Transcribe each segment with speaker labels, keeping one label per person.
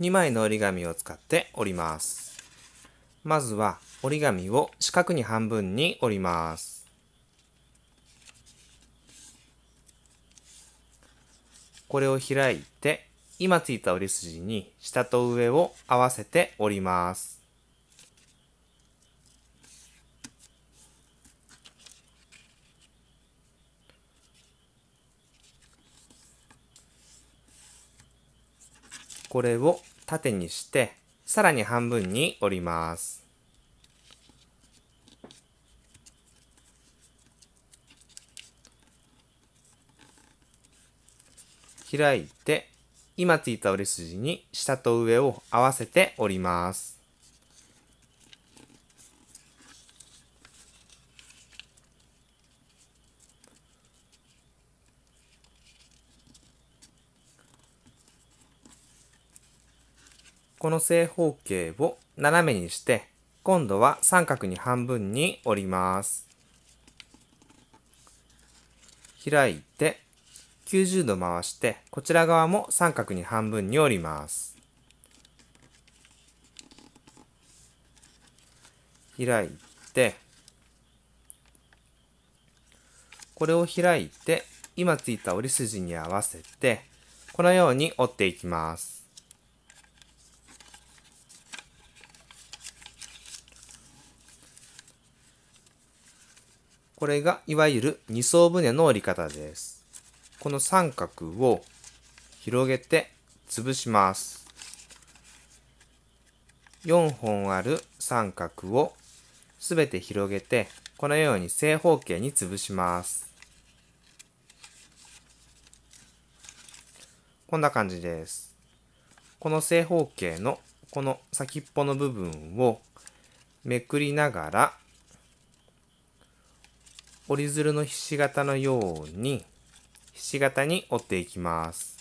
Speaker 1: 2枚の折り紙を使って折ります。まずは折り紙を四角に半分に折ります。これを開いて今ついた折り筋に下と上を合わせて折ります。これを縦にして、さらに半分に折ります。開いて、今ついた折り筋に下と上を合わせて折ります。この正方形を斜めにして、今度は三角に半分に折ります。開いて、90度回して、こちら側も三角に半分に折ります。開いて、これを開いて、今ついた折り筋に合わせて、このように折っていきます。これがいわゆる二層舟の折り方です。この三角を広げて潰します。4本ある三角をすべて広げてこのように正方形に潰します。こんな感じです。この正方形のこの先っぽの部分をめくりながら折り鶴のひし形のようにひし形に折っていきます。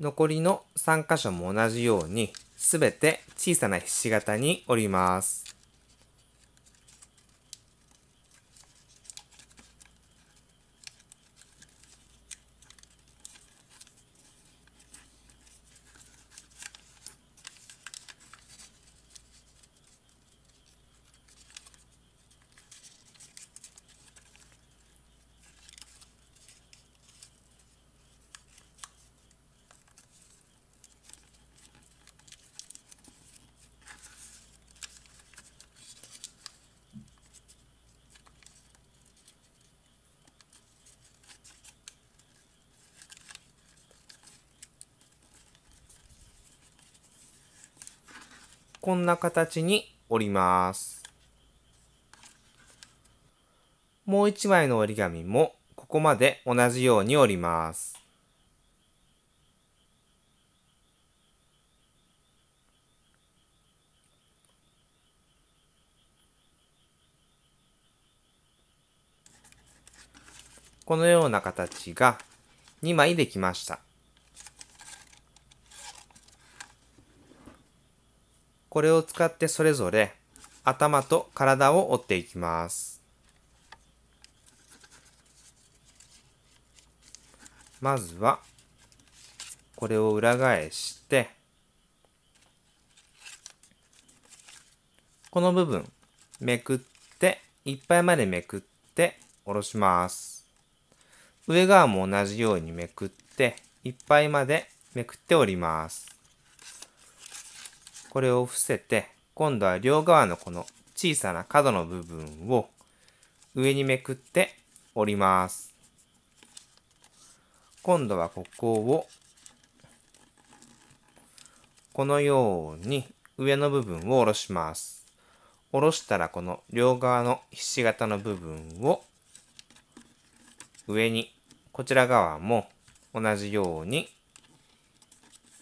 Speaker 1: 残りの3箇所も同じようにすべて小さなひし形に折ります。こんな形に折ります。もう一枚の折り紙もここまで同じように折ります。このような形が2枚できました。これを使ってそれぞれ頭と体を折っていきます。まずは、これを裏返して、この部分、めくって、いっぱいまでめくって、下ろします。上側も同じようにめくって、いっぱいまでめくっております。これを伏せて、今度は両側のこの小さな角の部分を上にめくって折ります。今度はここをこのように上の部分を下ろします。下ろしたらこの両側のひし形の部分を上に、こちら側も同じように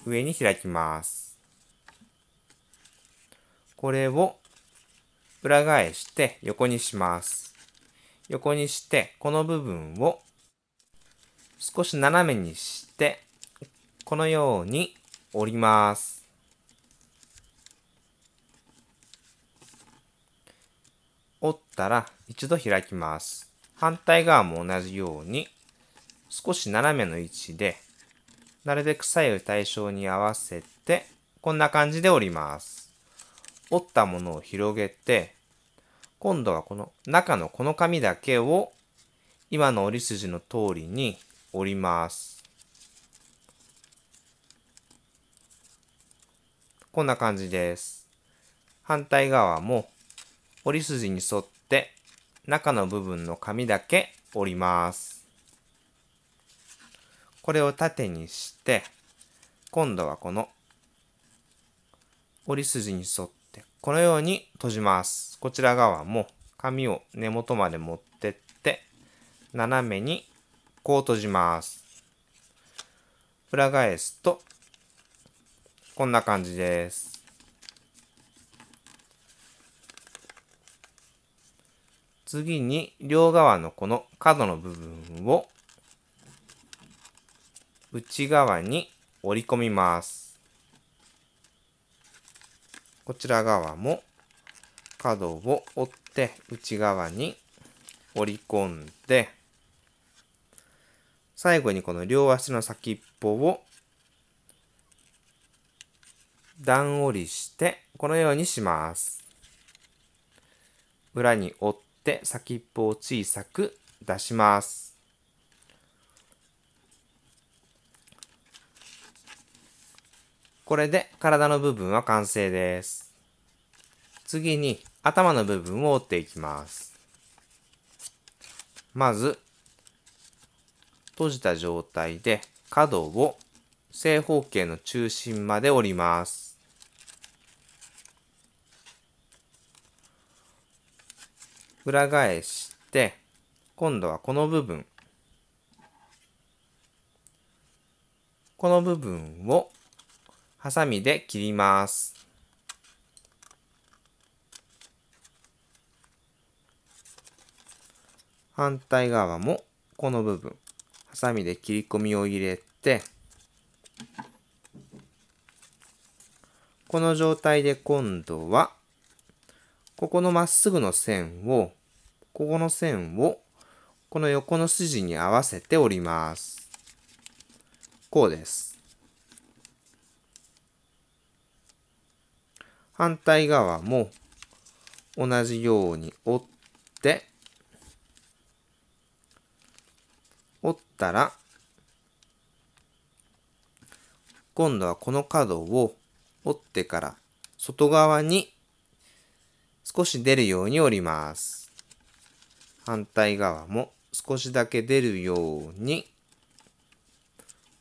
Speaker 1: 上に開きます。これを裏返して横にします。横にして、この部分を少し斜めにして、このように折ります。折ったら一度開きます。反対側も同じように少し斜めの位置でなるべく左右対称に合わせてこんな感じで折ります。折ったものを広げて、今度はこの中のこの紙だけを今の折り筋の通りに折ります。こんな感じです。反対側も折り筋に沿って中の部分の紙だけ折ります。これを縦にして今度はこの折り筋に沿って、このように閉じます。こちら側も紙を根元まで持ってって斜めにこう閉じます。裏返すとこんな感じです。次に両側のこの角の部分を内側に折り込みます。こちら側も角を折って内側に折り込んで、最後にこの両足の先っぽを段折りして、このようにします。裏に折って先っぽを小さく出します。これで体の部分は完成です。次に頭の部分を折っていきます。まず、閉じた状態で角を正方形の中心まで折ります。裏返して今度はこの部分この部分をハサミで切ります。反対側もこの部分、ハサミで切り込みを入れて、この状態で今度は、ここのまっすぐの線を、ここの線を、この横の筋に合わせて折ります。こうです。反対側も同じように折って、折ったら、今度はこの角を折ってから外側に少し出るように折ります。反対側も少しだけ出るように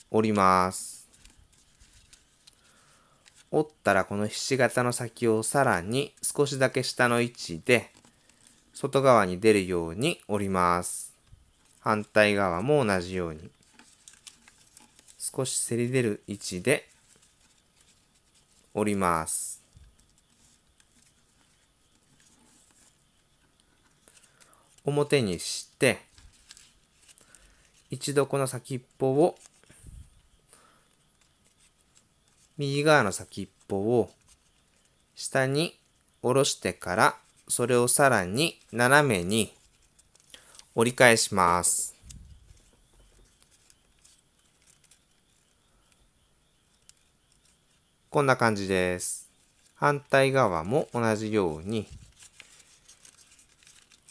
Speaker 1: 折ります。折ったらこのひし形の先をさらに少しだけ下の位置で外側に出るように折ります。反対側も同じように少しせり出る位置で折ります。表にして一度この先っぽを右側の先っぽを下に下ろしてからそれをさらに斜めに折り返します。こんな感じです。反対側も同じように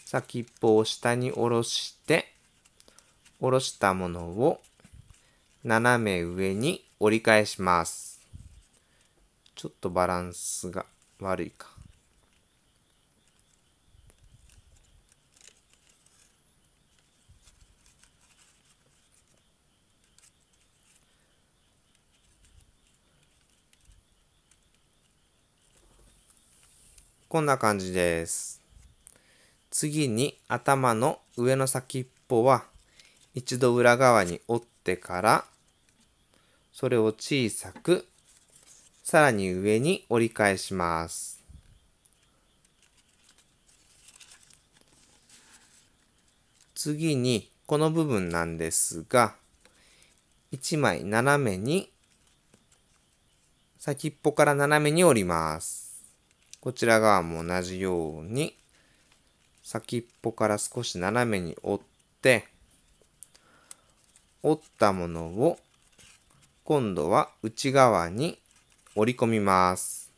Speaker 1: 先っぽを下に下ろして下ろしたものを斜め上に折り返します。ちょっとバランスが悪いか。こんな感じです。次に頭の上の先っぽは一度裏側に折ってからそれを小さくさらに上に折り返します。次にこの部分なんですが1枚斜めに先っぽから斜めに折ります。こちら側も同じように先っぽから少し斜めに折って折ったものを今度は内側に折り込みます。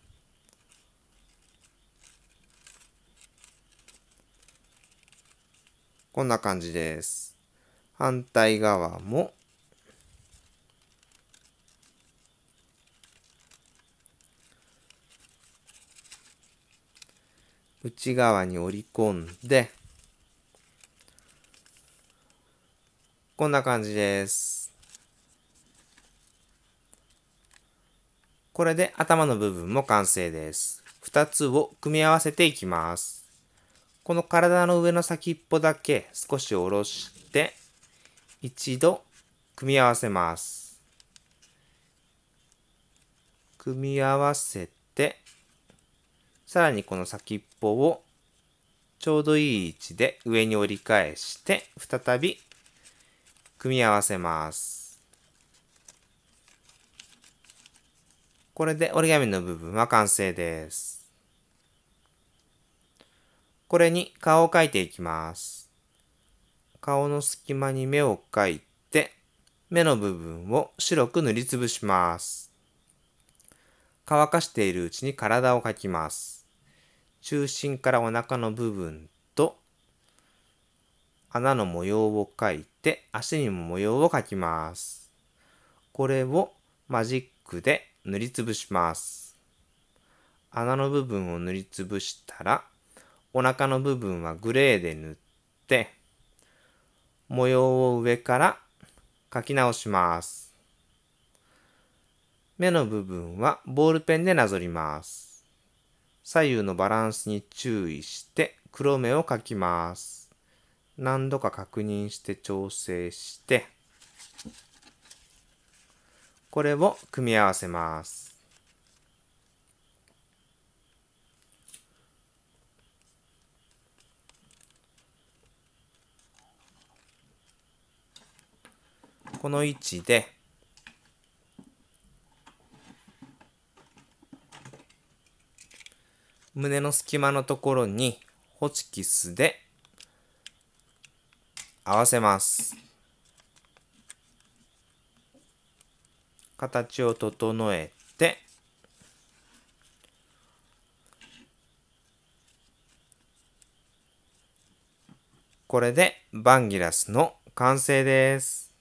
Speaker 1: こんな感じです。反対側も内側に折り込んでこんな感じです。これで頭の部分も完成です。2つを組み合わせていきます。この体の上の先っぽだけ少し下ろして、一度組み合わせます。組み合わせて、さらにこの先っぽをちょうどいい位置で上に折り返して、再び組み合わせます。これで折り紙の部分は完成です。これに顔を描いていきます。顔の隙間に目を描いて、目の部分を白く塗りつぶします。乾かしているうちに体を描きます。中心からお腹の部分と穴の模様を描いて足にも模様を描きます。これをマジックで塗りつぶします。穴の部分を塗りつぶしたら、お腹の部分はグレーで塗って、模様を上から描き直します。目の部分はボールペンでなぞります。左右のバランスに注意して黒目を描きます。何度か確認して調整して、これを組み合わせます。この位置で胸の隙間のところにホチキスで合わせます。形を整えて、これでバンギラスの完成です。